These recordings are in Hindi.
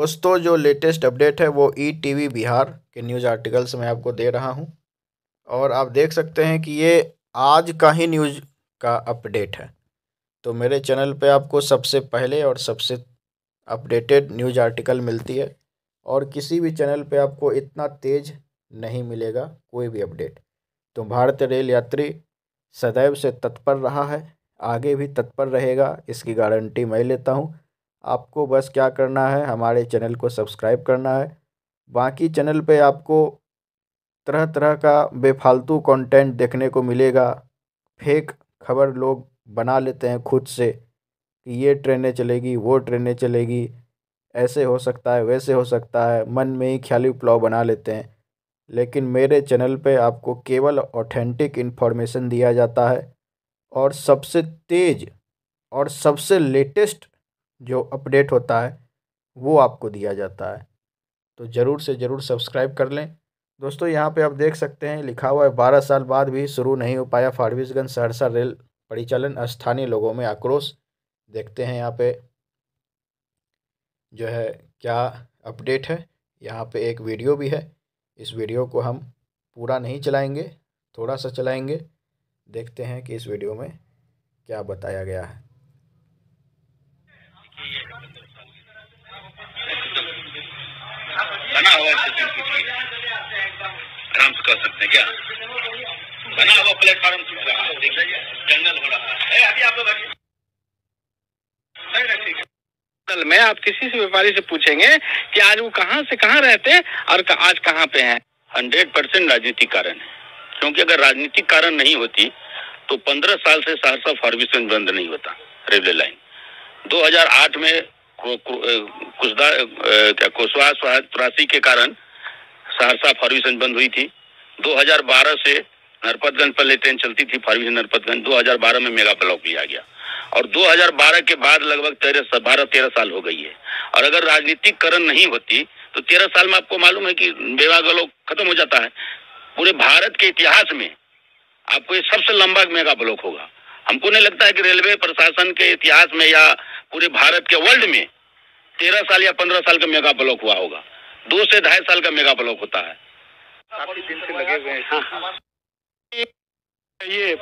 दोस्तों जो लेटेस्ट अपडेट है वो ई e टी बिहार के न्यूज़ आर्टिकल्स मैं आपको दे रहा हूँ और आप देख सकते हैं कि ये आज का ही न्यूज़ का अपडेट है तो मेरे चैनल पे आपको सबसे पहले और सबसे अपडेटेड न्यूज़ आर्टिकल मिलती है और किसी भी चैनल पे आपको इतना तेज़ नहीं मिलेगा कोई भी अपडेट तो भारतीय रेल यात्री सदैव से तत्पर रहा है आगे भी तत्पर रहेगा इसकी गारंटी मैं लेता हूँ आपको बस क्या करना है हमारे चैनल को सब्सक्राइब करना है बाकी चैनल पे आपको तरह तरह का बेफालतू कंटेंट देखने को मिलेगा फेक खबर लोग बना लेते हैं खुद से कि ये ट्रेनें चलेगी वो ट्रेनें चलेगी ऐसे हो सकता है वैसे हो सकता है मन में ही ख्याली प्लाव बना लेते हैं लेकिन मेरे चैनल पे आपको केवल ऑथेंटिक इन्फॉर्मेशन दिया जाता है और सबसे तेज़ और सबसे लेटेस्ट जो अपडेट होता है वो आपको दिया जाता है तो ज़रूर से ज़रूर सब्सक्राइब कर लें दोस्तों यहाँ पे आप देख सकते हैं लिखा हुआ है बारह साल बाद भी शुरू नहीं हो पाया फारबिसगंज सहरसा रेल परिचालन स्थानीय लोगों में आक्रोश देखते हैं यहाँ पे जो है क्या अपडेट है यहाँ पे एक वीडियो भी है इस वीडियो को हम पूरा नहीं चलाएंगे थोड़ा सा चलाएंगे देखते हैं कि इस वीडियो में क्या बताया गया है बना हुआ स्टेशन पूछिए आराम से कर सकते हैं क्या बना हुआ प्लेटफॉर्म पूछ रहा है जंगल हो रहा है अभी आप लोग में आप किसी से व्यापारी से पूछेंगे कि आज वो कहाँ से कहाँ रहते और आज कहाँ पे हैं हंड्रेड परसेंट राजनीतिक कारण है क्योंकि अगर राजनीतिक कारण नहीं होती तो पंद्रह साल से सहरसा फॉर्मेशन बंद नहीं होता रेलवे लाइन 2008 में कुशदा क्या कोसवा त्रासी के कारण सहरसा फारबिसन बंद हुई थी 2012 से नरपतगंज पहले ट्रेन चलती थी फारबिसन नरपतगंज 2012 में मेगा ब्लॉक लिया गया और 2012 के बाद लगभग तेरह बारह तेरह साल हो गई है और अगर राजनीतिकरण नहीं होती तो तेरह साल में आपको मालूम है कि मेगा ब्लॉक खत्म हो जाता है पूरे भारत के इतिहास में आपको ये सबसे लंबा मेगा ब्लॉक होगा हमको नहीं लगता है कि रेलवे प्रशासन के इतिहास में या पूरे भारत के वर्ल्ड में तेरह साल या पंद्रह साल का मेगा ब्लॉक हुआ होगा दो से ढाई साल का मेगा ब्लॉक होता है हाँ, हाँ। ये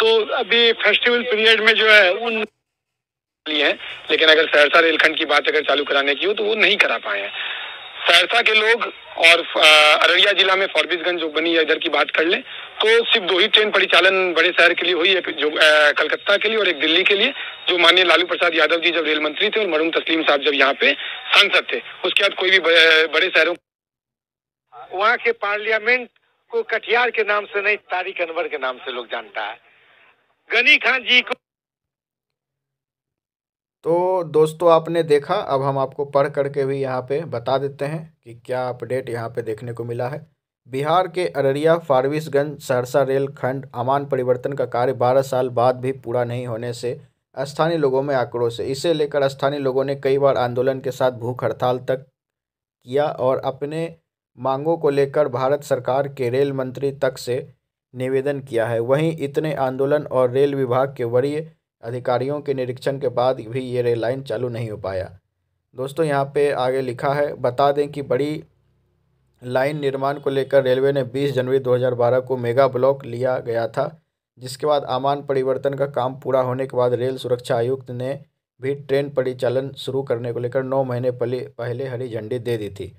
तो अभी फेस्टिवल पीरियड में जो है उन लिए लेकिन अगर सहरसा रेलखंड की बात अगर चालू कराने की हो तो वो नहीं करा पाए हैं सहरसा के लोग और अररिया जिला में फॉरबिसगंज बनी है इधर की बात कर ले तो सिर्फ दो ही ट्रेन परिचालन बड़े शहर के लिए हुई एक जो कलकत्ता के लिए और एक दिल्ली के लिए जो माननीय लालू प्रसाद यादव जी जब रेल मंत्री थे और मरूम तस्लीम साहब जब यहाँ पे सांसद थे उसके बाद कोई भी बड़े शहरों वहाँ के पार्लियामेंट को कटिहार के नाम से नहीं तारिक अनवर के नाम से लोग जानता है गनी खान जी को तो दोस्तों आपने देखा अब हम आपको पढ़ करके भी यहाँ पे बता देते हैं कि क्या अपडेट यहाँ पे देखने को मिला है बिहार के अररिया फारबिसगंज सहरसा रेलखंड अमान परिवर्तन का कार्य बारह साल बाद भी पूरा नहीं होने से स्थानीय लोगों में आक्रोश है इसे लेकर स्थानीय लोगों ने कई बार आंदोलन के साथ भूख हड़ताल तक किया और अपने मांगों को लेकर भारत सरकार के रेल मंत्री तक से निवेदन किया है वहीं इतने आंदोलन और रेल विभाग के वरीय अधिकारियों के निरीक्षण के बाद भी ये रेल लाइन चालू नहीं हो पाया दोस्तों यहाँ पे आगे लिखा है बता दें कि बड़ी लाइन निर्माण को लेकर रेलवे ने 20 जनवरी 2012 को मेगा ब्लॉक लिया गया था जिसके बाद आमान परिवर्तन का काम पूरा होने के बाद रेल सुरक्षा आयुक्त ने भी ट्रेन परिचालन शुरू करने को लेकर नौ महीने पहले पहले हरी झंडी दे दी थी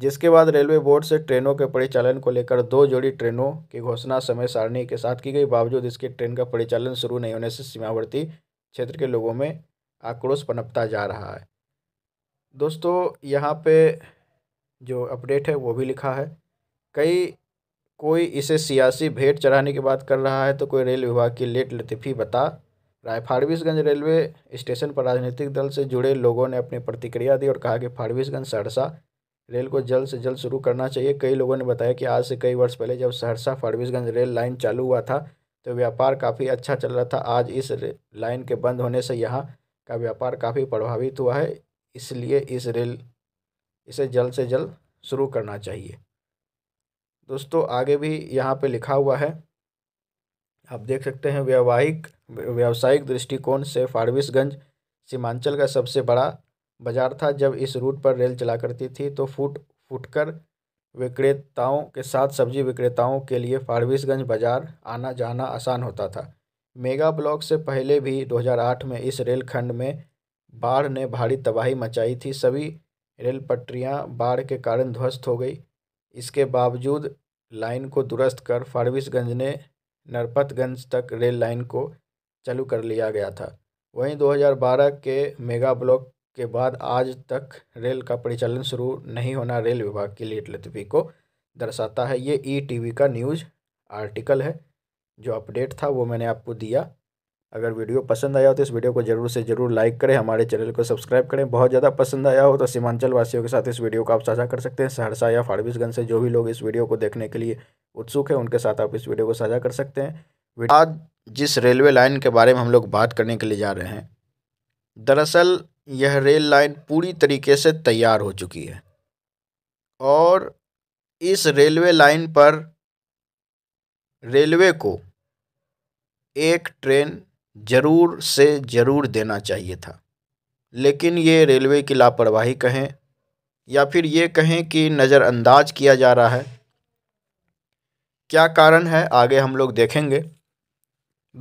जिसके बाद रेलवे बोर्ड से ट्रेनों के परिचालन को लेकर दो जोड़ी ट्रेनों की घोषणा समय सारणी के साथ की गई बावजूद इसके ट्रेन का परिचालन शुरू नहीं होने से सीमावर्ती क्षेत्र के लोगों में आक्रोश पनपता जा रहा है दोस्तों यहाँ पे जो अपडेट है वो भी लिखा है कई कोई इसे सियासी भेंट चढ़ाने की बात कर रहा है तो कोई रेल विभाग की लेट लतीफ़ी बता रहा है फारबिसगंज रेलवे स्टेशन पर राजनीतिक दल से जुड़े लोगों ने अपनी प्रतिक्रिया दी और कहा कि फारबिसगंज सहरसा रेल को जल्द से जल्द शुरू करना चाहिए कई लोगों ने बताया कि आज से कई वर्ष पहले जब सहरसा फारबिसगंज रेल लाइन चालू हुआ था तो व्यापार काफ़ी अच्छा चल रहा था आज इस लाइन के बंद होने से यहाँ का व्यापार काफ़ी प्रभावित हुआ है इसलिए इस रेल इसे जल्द से जल्द शुरू करना चाहिए दोस्तों आगे भी यहाँ पे लिखा हुआ है आप देख सकते हैं व्यावाहिक व्यावसायिक दृष्टिकोण से फारबिसगंज सीमांचल का सबसे बड़ा बाजार था जब इस रूट पर रेल चला करती थी तो फूट फुटकर विक्रेताओं के साथ सब्जी विक्रेताओं के लिए फारबिसगंज बाजार आना जाना आसान होता था मेगा ब्लॉक से पहले भी 2008 में इस रेलखंड में बाढ़ ने भारी तबाही मचाई थी सभी रेल पटरियां बाढ़ के कारण ध्वस्त हो गई इसके बावजूद लाइन को दुरुस्त कर फारबिसगंज ने नरपतगंज तक रेल लाइन को चालू कर लिया गया था वहीं 2012 के मेगा ब्लॉक के बाद आज तक रेल का परिचालन शुरू नहीं होना रेल विभाग की लेट लतीफ़ी को दर्शाता है ये ई e टीवी का न्यूज़ आर्टिकल है जो अपडेट था वो मैंने आपको दिया अगर वीडियो पसंद आया हो तो इस वीडियो को ज़रूर से ज़रूर लाइक करें हमारे चैनल को सब्सक्राइब करें बहुत ज़्यादा पसंद आया हो तो सीमांचल वासियों के साथ इस वीडियो को आप साझा कर सकते हैं सहरसा या फारबिसगंज से जो भी लोग इस वीडियो को देखने के लिए उत्सुक हैं उनके साथ आप इस वीडियो को साझा कर सकते हैं आज जिस रेलवे लाइन के बारे में हम लोग बात करने के लिए जा रहे हैं दरअसल यह रेल लाइन पूरी तरीके से तैयार हो चुकी है और इस रेलवे लाइन पर रेलवे को एक ट्रेन ज़रूर से ज़रूर देना चाहिए था लेकिन ये रेलवे की लापरवाही कहें या फिर ये कहें कि नज़रअंदाज किया जा रहा है क्या कारण है आगे हम लोग देखेंगे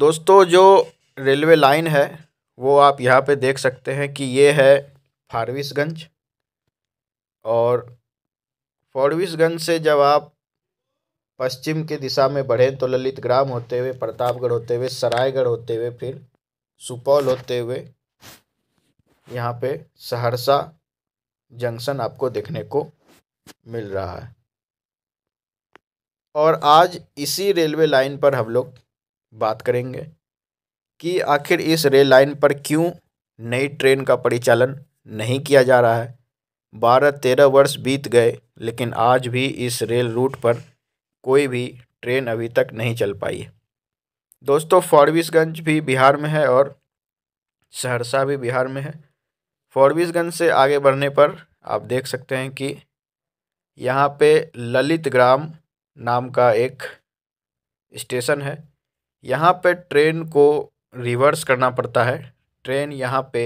दोस्तों जो रेलवे लाइन है वो आप यहाँ पे देख सकते हैं कि ये है फारविसगंज और फारविसगंज से जब आप पश्चिम की दिशा में बढ़ें तो ललित ग्राम होते हुए प्रतापगढ़ होते हुए सरायगढ़ होते हुए फिर सुपौल होते हुए यहाँ पे सहरसा जंक्शन आपको देखने को मिल रहा है और आज इसी रेलवे लाइन पर हम लोग बात करेंगे कि आखिर इस रेल लाइन पर क्यों नई ट्रेन का परिचालन नहीं किया जा रहा है बारह तेरह वर्ष बीत गए लेकिन आज भी इस रेल रूट पर कोई भी ट्रेन अभी तक नहीं चल पाई है दोस्तों फॉरबिसगंज भी बिहार में है और सहरसा भी बिहार में है फॉरबिसगंज से आगे बढ़ने पर आप देख सकते हैं कि यहाँ पे ललित ग्राम नाम का एक स्टेशन है यहाँ पे ट्रेन को रिवर्स करना पड़ता है ट्रेन यहाँ पे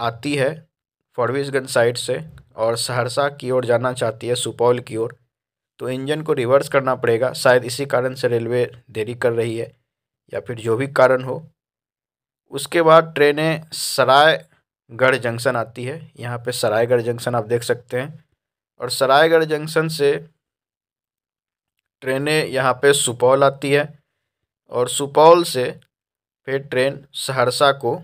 आती है फरविसगंज साइड से और सहरसा की ओर जाना चाहती है सुपौल की ओर तो इंजन को रिवर्स करना पड़ेगा शायद इसी कारण से रेलवे देरी कर रही है या फिर जो भी कारण हो उसके बाद ट्रेनें सरायगढ़ जंक्शन आती है यहाँ पे सरायगढ़ जंक्शन आप देख सकते हैं और सरायगढ़ जंक्शन से ट्रेनें यहाँ पे सुपौल आती है और सुपौल से फिर ट्रेन सहरसा को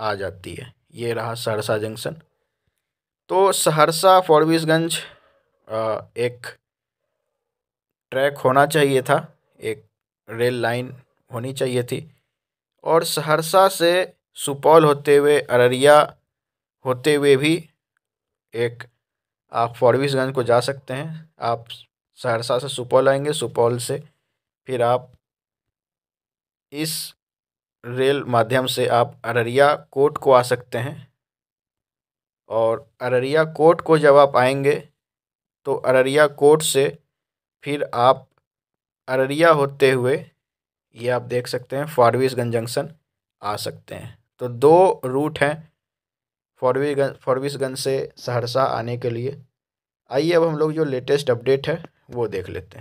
आ जाती है ये रहा सहरसा जंक्शन तो सहरसा फॉरबिसगंज एक ट्रैक होना चाहिए था एक रेल लाइन होनी चाहिए थी और सहरसा से सुपौल होते हुए अररिया होते हुए भी एक आप फॉरबिसगंज को जा सकते हैं आप सहरसा से सुपौल आएंगे सुपौल से फिर आप इस रेल माध्यम से आप अररिया कोर्ट को आ सकते हैं और अररिया कोर्ट को जब आप आएंगे तो अररिया कोर्ट से फिर आप अररिया होते हुए ये आप देख सकते हैं फारविसगंज जंक्शन आ सकते हैं तो दो रूट हैं फारविसगंज फारविसगंज से सहरसा आने के लिए आइए अब हम लोग जो लेटेस्ट अपडेट है वो देख लेते हैं